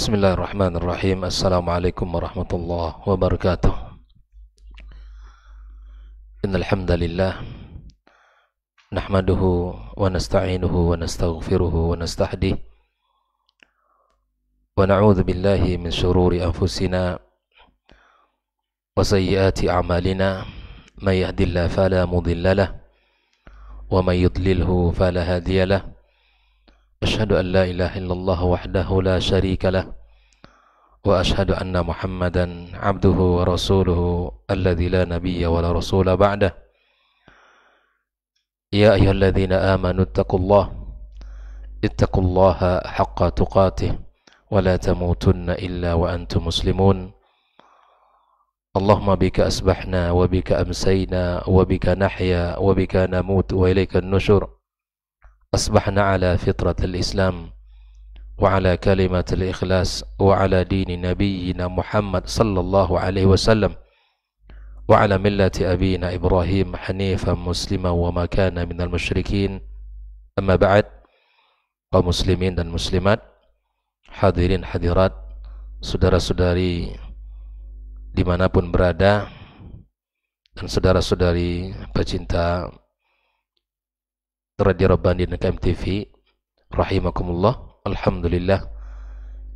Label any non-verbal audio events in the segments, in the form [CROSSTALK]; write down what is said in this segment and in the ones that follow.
بسم الله الرحمن الرحيم السلام عليكم ورحمة الله وبركاته إن الحمد لله نحمده ونستعينه ونستغفره ونستهديه ونعوذ بالله من شرور أنفسنا وسيئات أعمالنا من يهد الله فلا مضل له ومن يضلله فلا هادي له أشهد أن لا إله إلا الله وحده لا شريك له وأشهد أن محمدا عبده ورسوله الذي لا نبي ولا رسول بعده يا أيها الذين آمنوا اتقوا الله اتقوا الله حق تقاته ولا تموتن إلا وأنتم مسلمون اللهم بك أسبحنا وبك أمسينا وبك نحيا وبك نموت وإليك النشر أصبحنا على فطرة الإسلام وعلى كلمة الإخلاص وعلى دين نبينا محمد صلى الله عليه وسلم وعلى ملة أبينا إبراهيم حنيفا مسلما وما كان من المشركين أما بعد ومسلمين muslimin حاضرين حاضرات hadirin سدري dimanapun berada dan saudara-saudari pecinta Radio Rabbani dan KMTV rahimakumullah alhamdulillah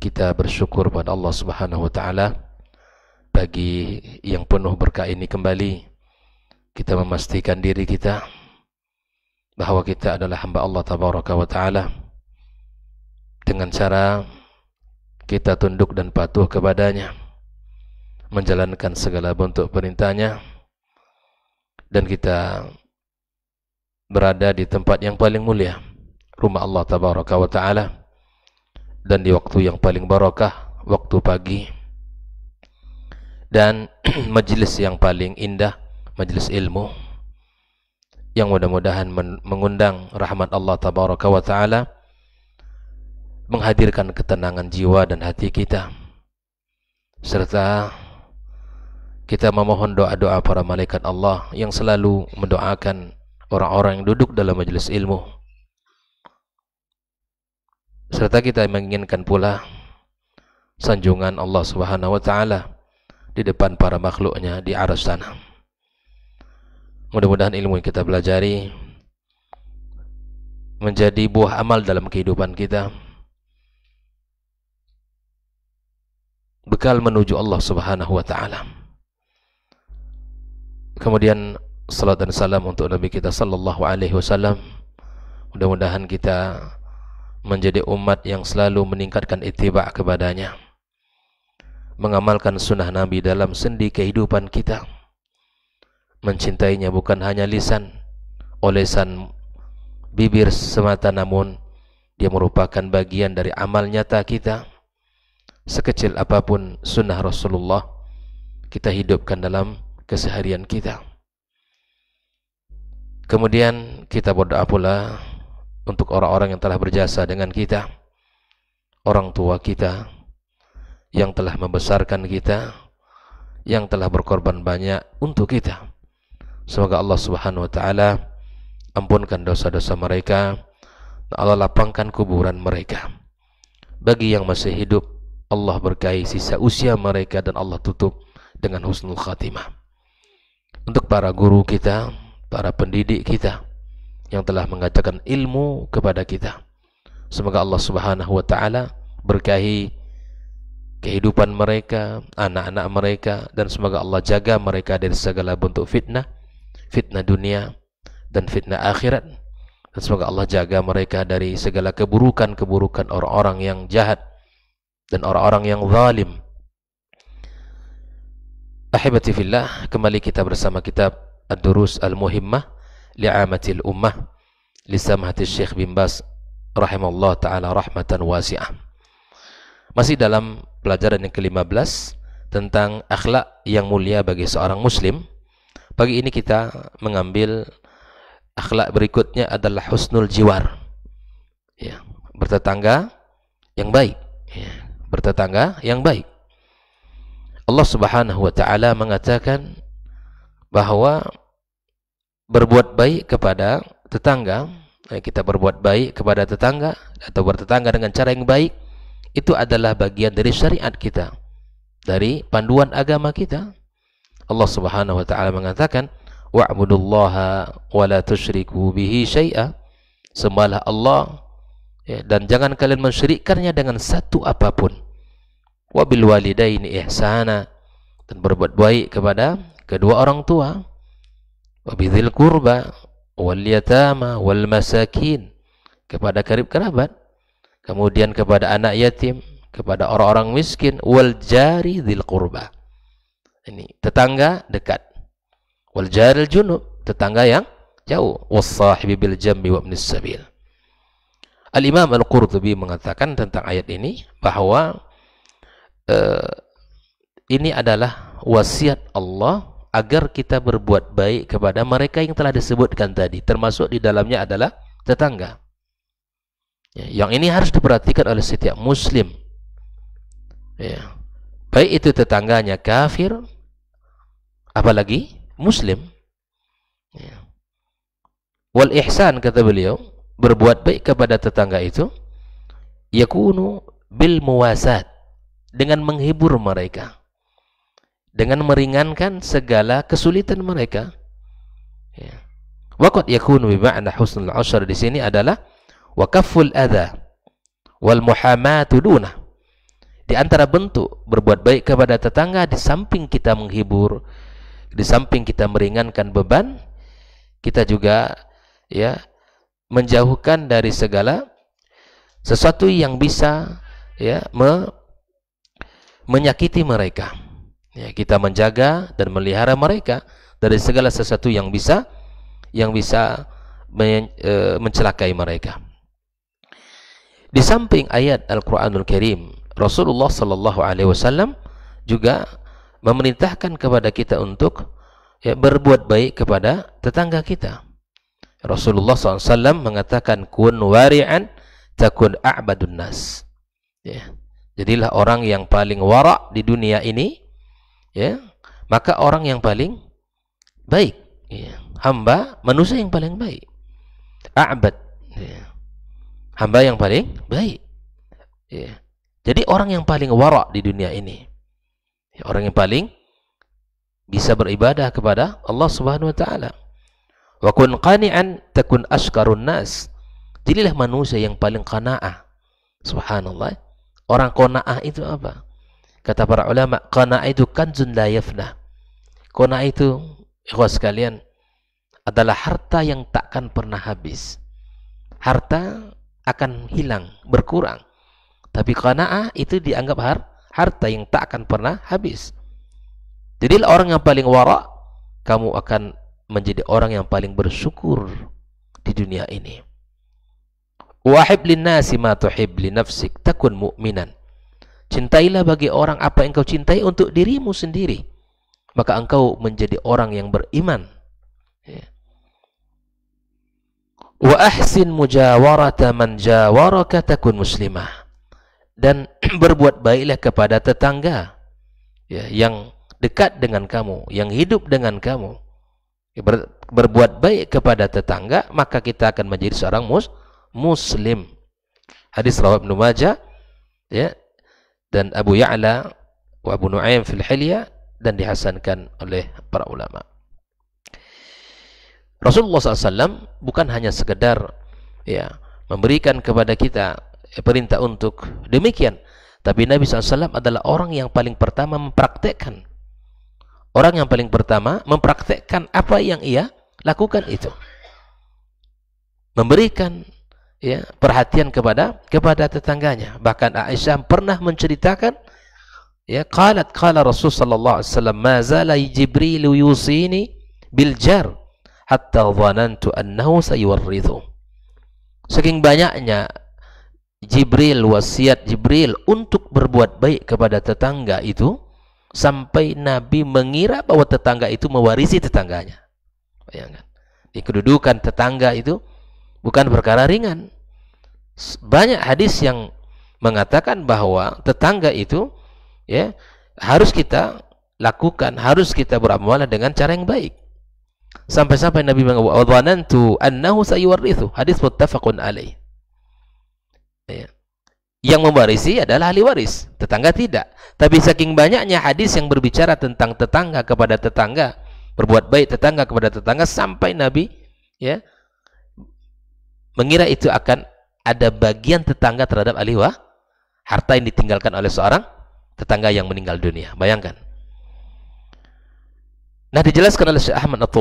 kita bersyukur pada Allah Subhanahu wa taala bagi yang penuh berkah ini kembali kita memastikan diri kita Bahawa kita adalah hamba Allah tabaraka wa taala dengan cara kita tunduk dan patuh kepadanya menjalankan segala bentuk perintahnya dan kita berada di tempat yang paling mulia rumah Allah tabaraka wa taala dan di waktu yang paling barakah waktu pagi dan [CLEARS THROAT] majelis yang paling indah majelis ilmu yang mudah-mudahan mengundang rahmat Allah tabaraka wa taala menghadirkan ketenangan jiwa dan hati kita serta kita memohon doa-doa para malaikat Allah yang selalu mendoakan orang-orang yang duduk dalam majelis ilmu serta kita menginginkan pula sanjungan Allah Subhanahu wa taala di depan para makhluknya di arah sana. Mudah-mudahan ilmu yang kita pelajari menjadi buah amal dalam kehidupan kita. Bekal menuju Allah Subhanahu wa taala. Kemudian salat dan salam untuk Nabi kita sallallahu alaihi wasallam. Mudah-mudahan kita menjadi umat yang selalu meningkatkan ittiba kepadanya. Mengamalkan sunnah Nabi dalam sendi kehidupan kita. Mencintainya bukan hanya lisan, olesan bibir semata namun dia merupakan bagian dari amal nyata kita. Sekecil apapun sunnah Rasulullah kita hidupkan dalam keseharian kita. Kemudian kita berdoa pula untuk orang-orang yang telah berjasa dengan kita, orang tua kita, yang telah membesarkan kita, yang telah berkorban banyak untuk kita. Semoga Allah Subhanahu wa taala ampunkan dosa-dosa mereka, dan Allah lapangkan kuburan mereka. Bagi yang masih hidup, Allah berkahi sisa usia mereka dan Allah tutup dengan husnul khatimah. Untuk para guru kita, para pendidik kita yang telah mengajarkan ilmu kepada kita. Semoga Allah Subhanahu wa taala berkahi kehidupan mereka, anak-anak mereka dan semoga Allah jaga mereka dari segala bentuk fitnah, fitnah dunia dan fitnah akhirat. Dan semoga Allah jaga mereka dari segala keburukan-keburukan orang-orang yang jahat dan orang-orang yang zalim. Ahibati fillah, kembali kita bersama kitab ad-durus al-muhimmah li'amatil ummah li samahati Syekh bin Bas rahimallahu taala rahmatan wasi'ah. Masih dalam pelajaran yang ke-15 tentang akhlak yang mulia bagi seorang muslim. Pagi ini kita mengambil akhlak berikutnya adalah husnul jiwar. Ya, bertetangga yang baik. Ya, bertetangga yang baik. Allah Subhanahu wa taala mengatakan bahwa berbuat baik kepada tetangga, eh, kita berbuat baik kepada tetangga atau bertetangga dengan cara yang baik itu adalah bagian dari syariat kita, dari panduan agama kita. Allah Subhanahu wa taala mengatakan, "Wa'budullaha wa la tusyriku bihi syai'a." Sembahlah Allah ya, dan jangan kalian mensyirikkannya dengan satu apapun. Wa bil walidaini ihsana dan berbuat baik kepada kedua orang tua wabidhil kurba wal yatama wal masakin kepada karib kerabat kemudian kepada anak yatim kepada orang-orang miskin wal jari dzil kurba ini tetangga dekat wal jari junub tetangga yang jauh was sahibi bil jambi wa ibnis sabil al imam al qurtubi mengatakan tentang ayat ini bahwa uh, ini adalah wasiat Allah agar kita berbuat baik kepada mereka yang telah disebutkan tadi, termasuk di dalamnya adalah tetangga. Ya, yang ini harus diperhatikan oleh setiap muslim. Ya. Baik itu tetangganya kafir, apalagi muslim. Ya. Wal ihsan kata beliau, berbuat baik kepada tetangga itu yakunu bil muwasat dengan menghibur mereka dengan meringankan segala kesulitan mereka. Ya. Waqad yakunu bi husnul 'ashar di sini adalah wa kafful wal muhamatu Di antara bentuk berbuat baik kepada tetangga di samping kita menghibur, di samping kita meringankan beban, kita juga ya menjauhkan dari segala sesuatu yang bisa ya me, menyakiti mereka ya, kita menjaga dan melihara mereka dari segala sesuatu yang bisa yang bisa men, e, mencelakai mereka di samping ayat Al-Qur'anul Karim Rasulullah sallallahu alaihi wasallam juga memerintahkan kepada kita untuk ya, berbuat baik kepada tetangga kita Rasulullah SAW mengatakan kun wari'an takun a'badun nas ya. jadilah orang yang paling wara di dunia ini ya maka orang yang paling baik ya. hamba manusia yang paling baik abad ya. hamba yang paling baik ya. jadi orang yang paling warak di dunia ini ya, orang yang paling bisa beribadah kepada Allah Subhanahu wa taala wa kun qani'an takun askarun nas jadilah manusia yang paling kanaah subhanallah orang kanaah itu apa Kata para ulama, kona itu kanzun la yafna. itu ikhwas sekalian adalah harta yang takkan pernah habis. Harta akan hilang, berkurang. Tapi qanaah itu dianggap har harta yang tak akan pernah habis. Jadi orang yang paling warak, kamu akan menjadi orang yang paling bersyukur di dunia ini. Wahib linnasi ma tuhib li nafsik takun mu'minan. Cintailah bagi orang apa yang kau cintai untuk dirimu sendiri. Maka engkau menjadi orang yang beriman. Ya. Wa ahsin mujawarata man jawaraka takun muslimah. Dan [CLEARS THROAT] berbuat baiklah kepada tetangga ya, yang dekat dengan kamu, yang hidup dengan kamu. Ya, ber, berbuat baik kepada tetangga, maka kita akan menjadi seorang mus, muslim. Hadis rawat Ibn Majah ya dan Abu Ya'la wa Abu Nu'aim fil Hilya dan dihasankan oleh para ulama. Rasulullah SAW bukan hanya sekedar ya memberikan kepada kita ya, perintah untuk demikian, tapi Nabi SAW adalah orang yang paling pertama mempraktekkan. Orang yang paling pertama mempraktekkan apa yang ia lakukan itu. Memberikan ya, perhatian kepada kepada tetangganya. Bahkan Aisyah pernah menceritakan ya qalat qala Rasul sallallahu alaihi wasallam ma zala Jibril yusini bil jar hatta dhanantu annahu sayuwarrithu. Saking banyaknya Jibril wasiat Jibril untuk berbuat baik kepada tetangga itu sampai Nabi mengira bahwa tetangga itu mewarisi tetangganya. Bayangkan. kedudukan tetangga itu bukan perkara ringan banyak hadis yang mengatakan bahwa tetangga itu ya harus kita lakukan, harus kita beramalah dengan cara yang baik. Sampai-sampai Nabi mengatakan, annahu sayuwarithu." Hadis muttafaqun alaih. Ya. Yang mewarisi adalah ahli waris, tetangga tidak. Tapi saking banyaknya hadis yang berbicara tentang tetangga kepada tetangga, berbuat baik tetangga kepada tetangga sampai Nabi ya mengira itu akan ada bagian tetangga terhadap ahli wa harta yang ditinggalkan oleh seorang tetangga yang meninggal dunia. Bayangkan. Nah dijelaskan oleh Syekh Ahmad at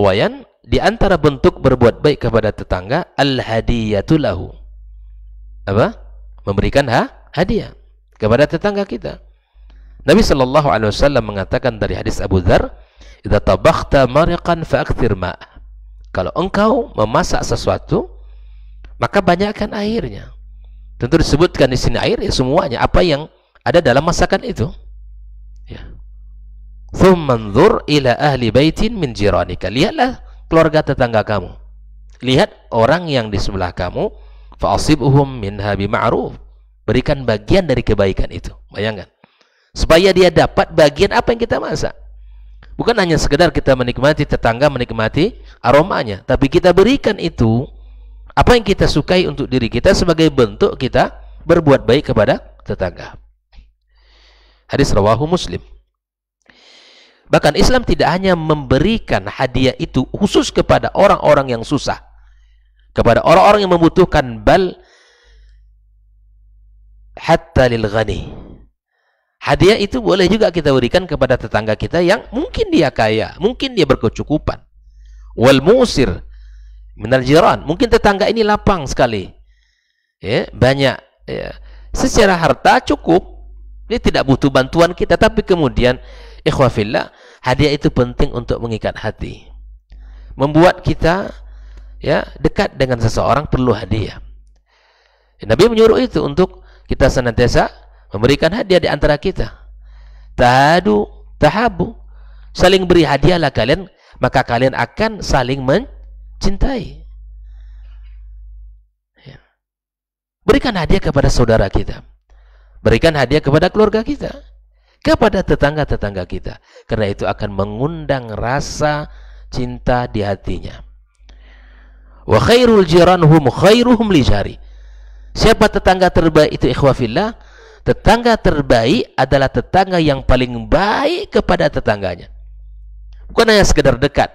di antara bentuk berbuat baik kepada tetangga al-hadiyatu lahu. Apa? Memberikan ha? hadiah kepada tetangga kita. Nabi sallallahu alaihi wasallam mengatakan dari hadis Abu Dzar, "Idza tabakhta mariqan fa'akthir ma'." Kalau engkau memasak sesuatu, maka banyakkan airnya. Tentu disebutkan di sini air ya semuanya apa yang ada dalam masakan itu. Ya. Thummanzur ila ahli baitin min jiranika. Lihatlah keluarga tetangga kamu. Lihat orang yang di sebelah kamu, fa'asibuhum habi ma'ruf. Berikan bagian dari kebaikan itu. Bayangkan. Supaya dia dapat bagian apa yang kita masak. Bukan hanya sekedar kita menikmati tetangga menikmati aromanya, tapi kita berikan itu apa yang kita sukai untuk diri kita sebagai bentuk kita berbuat baik kepada tetangga. Hadis rawahu Muslim. Bahkan Islam tidak hanya memberikan hadiah itu khusus kepada orang-orang yang susah. Kepada orang-orang yang membutuhkan bal hatta lil ghani. Hadiah itu boleh juga kita berikan kepada tetangga kita yang mungkin dia kaya, mungkin dia berkecukupan. Wal musir minal jiran mungkin tetangga ini lapang sekali ya banyak ya secara harta cukup dia tidak butuh bantuan kita tapi kemudian ikhwafillah hadiah itu penting untuk mengikat hati membuat kita ya dekat dengan seseorang perlu hadiah ya, Nabi menyuruh itu untuk kita senantiasa memberikan hadiah di antara kita tahadu tahabu saling beri hadiahlah kalian maka kalian akan saling men cintai. Ya. Berikan hadiah kepada saudara kita. Berikan hadiah kepada keluarga kita. Kepada tetangga-tetangga kita. Karena itu akan mengundang rasa cinta di hatinya. Wa khairul jiranhum khairuhum li Siapa tetangga terbaik itu ikhwafillah? Tetangga terbaik adalah tetangga yang paling baik kepada tetangganya. Bukan hanya sekedar dekat.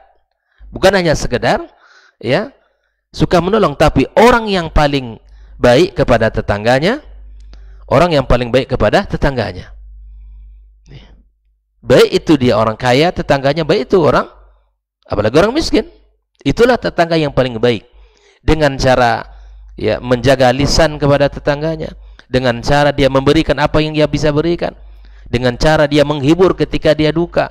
Bukan hanya sekedar ya suka menolong tapi orang yang paling baik kepada tetangganya orang yang paling baik kepada tetangganya baik itu dia orang kaya tetangganya baik itu orang apalagi orang miskin itulah tetangga yang paling baik dengan cara ya menjaga lisan kepada tetangganya dengan cara dia memberikan apa yang dia bisa berikan dengan cara dia menghibur ketika dia duka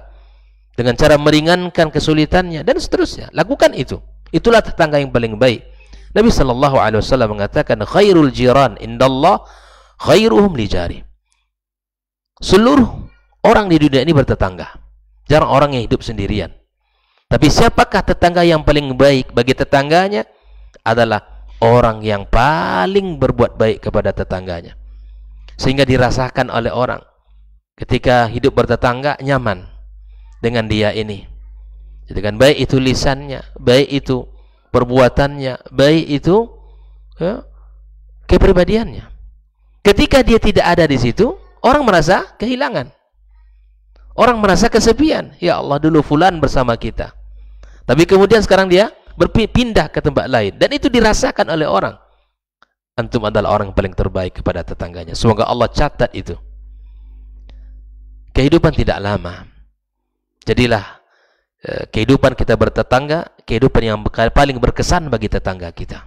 dengan cara meringankan kesulitannya dan seterusnya lakukan itu Itulah tetangga yang paling baik. Nabi Shallallahu Alaihi Wasallam mengatakan khairul jiran indallah khairuhum lijari. Seluruh orang di dunia ini bertetangga. Jarang orang yang hidup sendirian. Tapi siapakah tetangga yang paling baik bagi tetangganya? Adalah orang yang paling berbuat baik kepada tetangganya. Sehingga dirasakan oleh orang ketika hidup bertetangga nyaman dengan dia ini. Jadi kan baik itu lisannya, baik itu perbuatannya, baik itu ya, kepribadiannya. Ketika dia tidak ada di situ, orang merasa kehilangan. Orang merasa kesepian. Ya Allah dulu fulan bersama kita. Tapi kemudian sekarang dia berpindah ke tempat lain dan itu dirasakan oleh orang. Antum adalah orang paling terbaik kepada tetangganya. Semoga Allah catat itu. Kehidupan tidak lama. Jadilah Eh, kehidupan kita bertetangga, kehidupan yang paling berkesan bagi tetangga kita.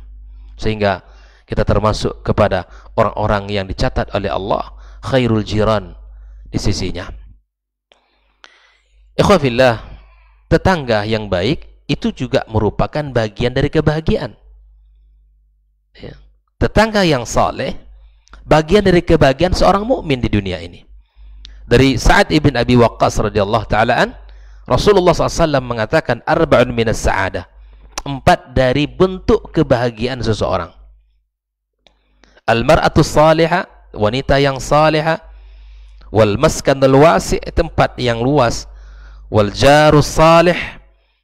Sehingga kita termasuk kepada orang-orang yang dicatat oleh Allah khairul jiran di sisinya. Ikhwafillah, tetangga yang baik itu juga merupakan bagian dari kebahagiaan. Ya. Tetangga yang saleh bagian dari kebahagiaan seorang mukmin di dunia ini. Dari Sa'ad ibn Abi Waqqas radhiyallahu taalaan Rasulullah SAW mengatakan arba'un minas sa'adah. Empat dari bentuk kebahagiaan seseorang. Al-mar'atu salihah, wanita yang saliha Wal maskanul wasi, tempat yang luas. Wal jaru salih,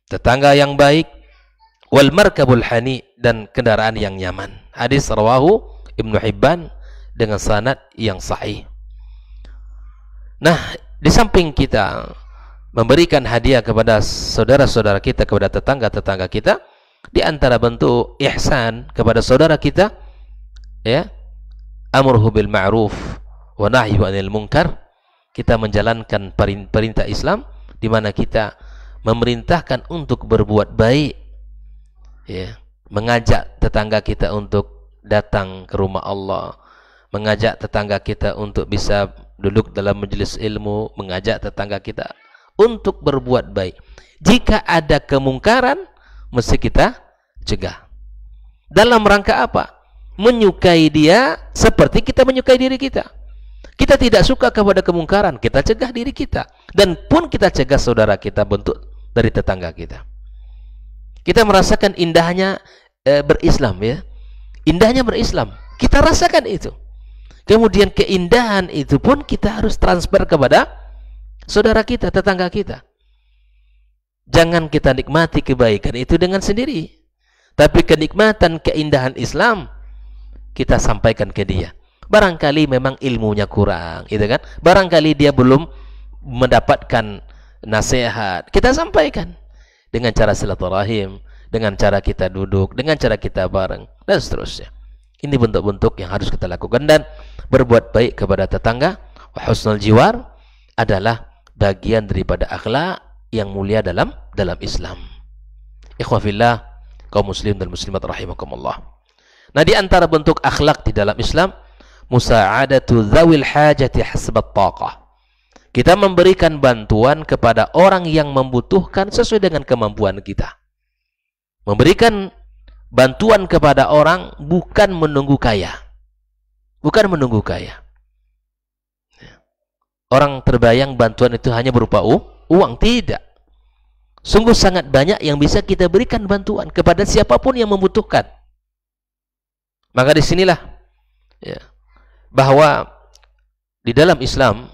tetangga yang baik. Wal markabul hani, dan kendaraan yang nyaman. Hadis rawahu Ibnu Hibban dengan sanad yang sahih. Nah, di samping kita memberikan hadiah kepada saudara-saudara kita, kepada tetangga-tetangga kita, di antara bentuk ihsan kepada saudara kita, ya, amruhu bil ma'ruf wa nahyu anil munkar, kita menjalankan perintah Islam di mana kita memerintahkan untuk berbuat baik, ya, mengajak tetangga kita untuk datang ke rumah Allah, mengajak tetangga kita untuk bisa duduk dalam majelis ilmu, mengajak tetangga kita untuk berbuat baik. Jika ada kemungkaran, mesti kita cegah. Dalam rangka apa? Menyukai dia seperti kita menyukai diri kita. Kita tidak suka kepada kemungkaran, kita cegah diri kita. Dan pun kita cegah saudara kita bentuk dari tetangga kita. Kita merasakan indahnya e, berislam ya. Indahnya berislam. Kita rasakan itu. Kemudian keindahan itu pun kita harus transfer kepada saudara kita, tetangga kita. Jangan kita nikmati kebaikan itu dengan sendiri. Tapi kenikmatan, keindahan Islam kita sampaikan ke dia. Barangkali memang ilmunya kurang, gitu kan? Barangkali dia belum mendapatkan nasihat. Kita sampaikan dengan cara silaturahim, dengan cara kita duduk, dengan cara kita bareng dan seterusnya. Ini bentuk-bentuk yang harus kita lakukan dan berbuat baik kepada tetangga, husnul jiwar adalah bagian daripada akhlak yang mulia dalam dalam Islam. Ikhwafillah, kaum muslim dan muslimat rahimakumullah. Nah, di antara bentuk akhlak di dalam Islam, musa'adatu dzawil hajati hasbat taqah. Kita memberikan bantuan kepada orang yang membutuhkan sesuai dengan kemampuan kita. Memberikan bantuan kepada orang bukan menunggu kaya. Bukan menunggu kaya orang terbayang bantuan itu hanya berupa uang tidak sungguh sangat banyak yang bisa kita berikan bantuan kepada siapapun yang membutuhkan maka disinilah ya, bahwa di dalam Islam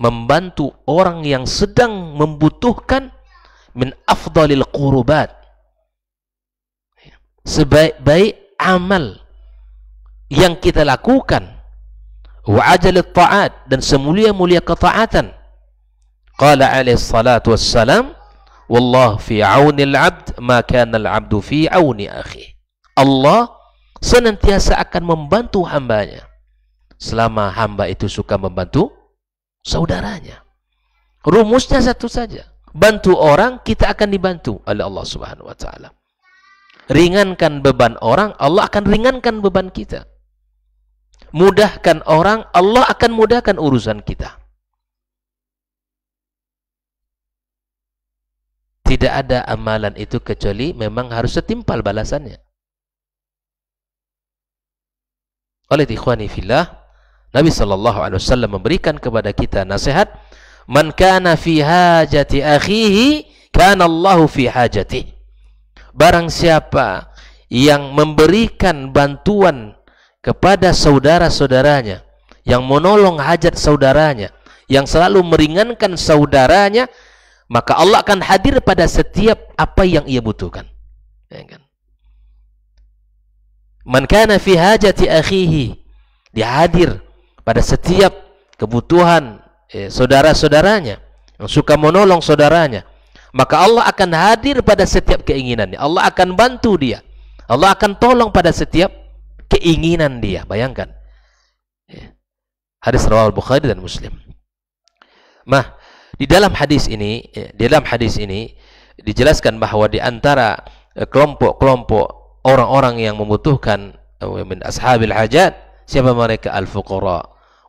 membantu orang yang sedang membutuhkan min afdalil qurubat sebaik-baik amal yang kita lakukan wa ajalit ta'at dan semulia-mulia ketaatan. Qala alaihi salatu wassalam, Wallah fi aunil abd ma kana al abd fi auni akhi. Allah senantiasa akan membantu hambanya selama hamba itu suka membantu saudaranya. Rumusnya satu saja. Bantu orang, kita akan dibantu oleh Allah Subhanahu wa taala. Ringankan beban orang, Allah akan ringankan beban kita mudahkan orang, Allah akan mudahkan urusan kita. Tidak ada amalan itu kecuali memang harus setimpal balasannya. Oleh ikhwani fillah, Nabi sallallahu alaihi wasallam memberikan kepada kita nasihat, "Man kana fi hajati akhihi, kana Allahu fi hajati." Barang siapa yang memberikan bantuan kepada saudara-saudaranya yang menolong hajat saudaranya yang selalu meringankan saudaranya maka Allah akan hadir pada setiap apa yang ia butuhkan ya kan man kana fi hajati akhihi dihadir pada setiap kebutuhan eh, saudara-saudaranya yang suka menolong saudaranya maka Allah akan hadir pada setiap keinginannya Allah akan bantu dia Allah akan tolong pada setiap keinginan dia bayangkan ya. hadis rawal Bukhari dan Muslim nah di dalam hadis ini ya, di dalam hadis ini dijelaskan bahwa di antara e, kelompok-kelompok orang-orang yang membutuhkan e, min ashabil hajat siapa mereka al fuqara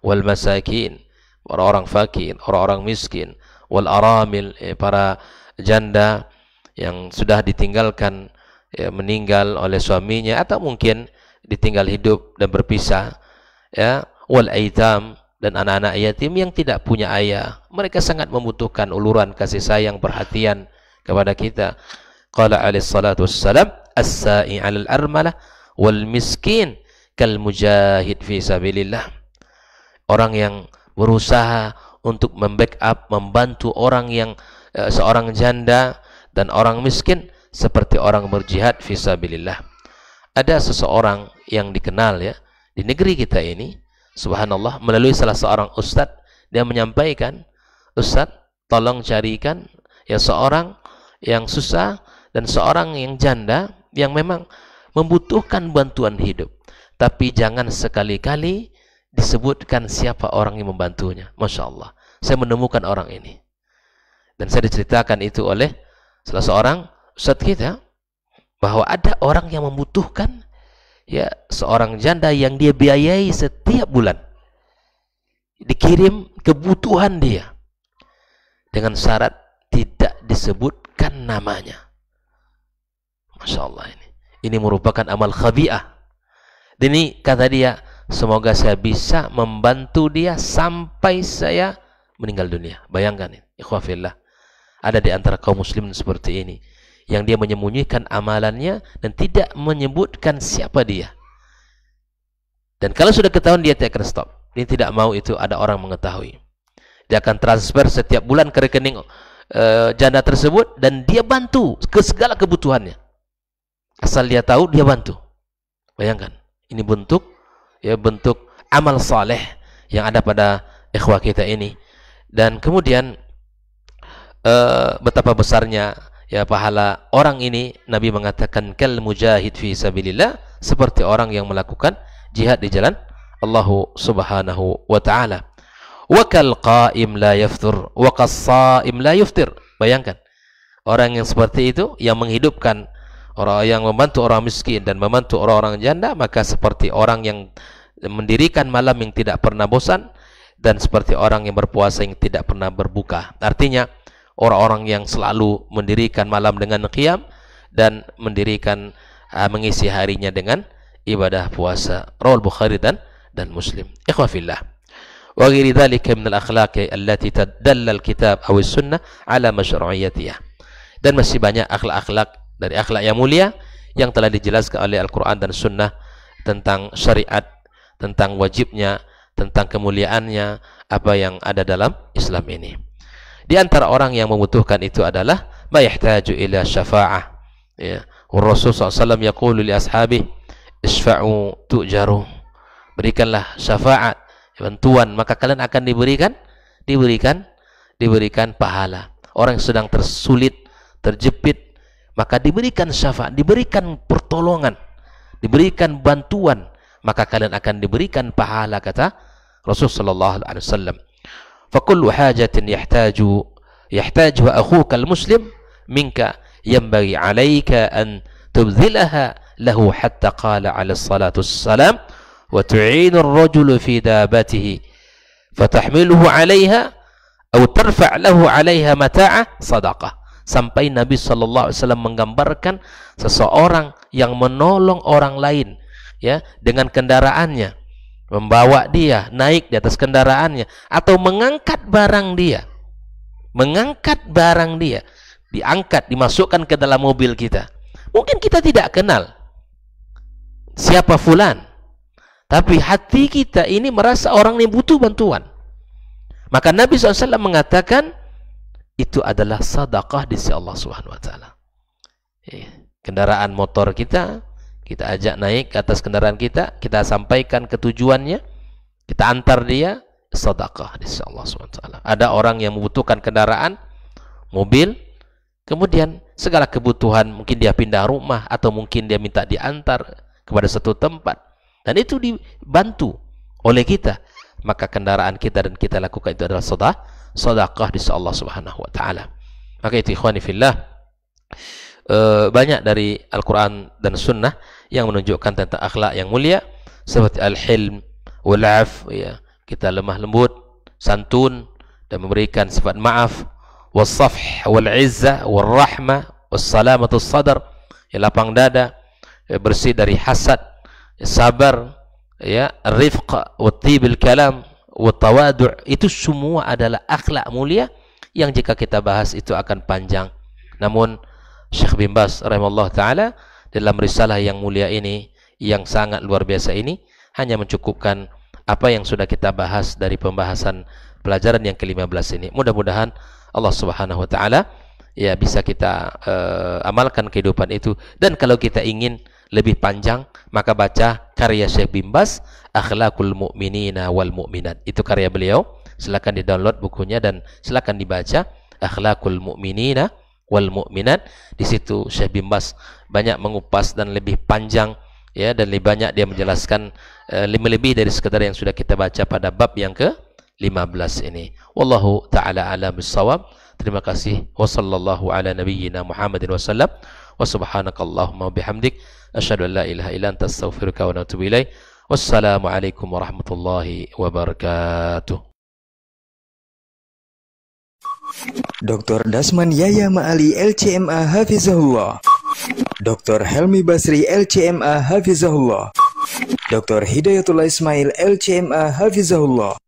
wal masakin orang-orang fakir orang-orang miskin wal aramil e, para janda yang sudah ditinggalkan ya, meninggal oleh suaminya atau mungkin ditinggal hidup dan berpisah ya wal aitam dan anak-anak yatim yang tidak punya ayah mereka sangat membutuhkan uluran kasih sayang perhatian kepada kita qala alaihi salatu wassalam as-sa'i 'alal armalah wal miskin kal mujahid fi sabilillah orang yang berusaha untuk membackup membantu orang yang eh, seorang janda dan orang miskin seperti orang berjihad fi sabilillah ada seseorang yang dikenal ya di negeri kita ini subhanallah melalui salah seorang Ustad, dia menyampaikan Ustad, tolong carikan ya seorang yang susah dan seorang yang janda yang memang membutuhkan bantuan hidup tapi jangan sekali-kali disebutkan siapa orang yang membantunya Masya Allah saya menemukan orang ini dan saya diceritakan itu oleh salah seorang Ustad kita bahwa ada orang yang membutuhkan ya seorang janda yang dia biayai setiap bulan dikirim kebutuhan dia dengan syarat tidak disebutkan namanya Masya Allah ini ini merupakan amal khabiah ini kata dia semoga saya bisa membantu dia sampai saya meninggal dunia bayangkan ini ikhwafillah ada di antara kaum muslimin seperti ini yang dia menyembunyikan amalannya dan tidak menyebutkan siapa dia. Dan kalau sudah ketahuan dia tidak akan stop. ini tidak mau itu ada orang mengetahui. Dia akan transfer setiap bulan ke rekening e, janda tersebut dan dia bantu ke segala kebutuhannya. Asal dia tahu dia bantu. Bayangkan, ini bentuk ya bentuk amal saleh yang ada pada ikhwah kita ini. Dan kemudian e, betapa besarnya ya pahala orang ini Nabi mengatakan kal mujahid fi sabilillah seperti orang yang melakukan jihad di jalan Allah Subhanahu wa taala. Wa kal qaim la yaftur wa qasaim la yuftir. Bayangkan orang yang seperti itu yang menghidupkan orang yang membantu orang miskin dan membantu orang-orang janda maka seperti orang yang mendirikan malam yang tidak pernah bosan dan seperti orang yang berpuasa yang tidak pernah berbuka. Artinya orang-orang yang selalu mendirikan malam dengan qiyam dan mendirikan uh, mengisi harinya dengan ibadah puasa rawal Bukhari dan dan Muslim ikhwah fillah wa ghairi dhalika min al-akhlaqi allati tadalla al-kitab aw sunnah ala masyru'iyyatiha dan masih banyak akhlak-akhlak dari akhlak yang mulia yang telah dijelaskan oleh Al-Qur'an dan Sunnah tentang syariat tentang wajibnya tentang kemuliaannya apa yang ada dalam Islam ini di antara orang yang membutuhkan itu adalah mayahtaju ila syafa'ah. Ya. Rasul SAW yaqulu li ashabih isfa'u tu'jaru. Berikanlah syafaat, bantuan, maka kalian akan diberikan diberikan diberikan pahala. Orang yang sedang tersulit, terjepit, maka diberikan syafaat, diberikan pertolongan, diberikan bantuan, maka kalian akan diberikan pahala kata Rasulullah SAW. فكل حاجة يحتاج يحتاجها أخوك المسلم منك ينبغي عليك أن تبذلها له حتى قال عليه الصلاة والسلام وتعين الرجل في دابته فتحمله عليها أو ترفع له عليها متاعه صدقة sampai Nabi Shallallahu Alaihi Wasallam menggambarkan seseorang yang menolong orang lain ya dengan kendaraannya membawa dia naik di atas kendaraannya atau mengangkat barang dia mengangkat barang dia diangkat dimasukkan ke dalam mobil kita mungkin kita tidak kenal siapa fulan tapi hati kita ini merasa orang ini butuh bantuan maka Nabi SAW mengatakan itu adalah sadaqah di sisi Allah Subhanahu wa taala. Eh, kendaraan motor kita kita ajak naik ke atas kendaraan kita kita sampaikan ketujuannya kita antar dia sedekah di subhanahu wa SWT ada orang yang membutuhkan kendaraan mobil kemudian segala kebutuhan mungkin dia pindah rumah atau mungkin dia minta diantar kepada satu tempat dan itu dibantu oleh kita maka kendaraan kita dan kita lakukan itu adalah sedekah sedekah di sisi Allah Subhanahu wa taala maka itu ikhwani fillah e, banyak dari Al-Quran dan Sunnah yang menunjukkan tentang akhlak yang mulia seperti al-hilm, wal-af, ya. kita lemah lembut, santun dan memberikan sifat maaf, wal safh wal-izzah, wal-rahmah, wal salamatus sadar, ya, lapang dada, ya, bersih dari hasad, ya, sabar, ya, rifq, wat-tibil kalam, wat-tawadu' itu semua adalah akhlak mulia yang jika kita bahas itu akan panjang. Namun Syekh bin Bas rahimahullah taala dalam risalah yang mulia ini yang sangat luar biasa ini hanya mencukupkan apa yang sudah kita bahas dari pembahasan pelajaran yang ke-15 ini. Mudah-mudahan Allah Subhanahu wa taala ya bisa kita uh, amalkan kehidupan itu dan kalau kita ingin lebih panjang maka baca karya Syekh Bimbas Akhlakul Mukminina wal Mu'minat Itu karya beliau. Silakan di-download bukunya dan silakan dibaca Akhlakul Mukminina wal mu'minat di situ Syekh bin Bas banyak mengupas dan lebih panjang ya dan lebih banyak dia menjelaskan lebih lebih dari sekadar yang sudah kita baca pada bab yang ke 15 ini wallahu taala ala bisawab terima kasih wasallallahu ala nabiyyina muhammadin wasallam wa subhanakallahumma bihamdik asyhadu an la ilaha illa anta astaghfiruka wa atubu ilaik wassalamu alaikum warahmatullahi wabarakatuh Dr. Dasman Yaya Ma'ali LCMA Hafizahullah Dr. Helmi Basri LCMA Hafizahullah Dr. Hidayatullah Ismail LCMA Hafizahullah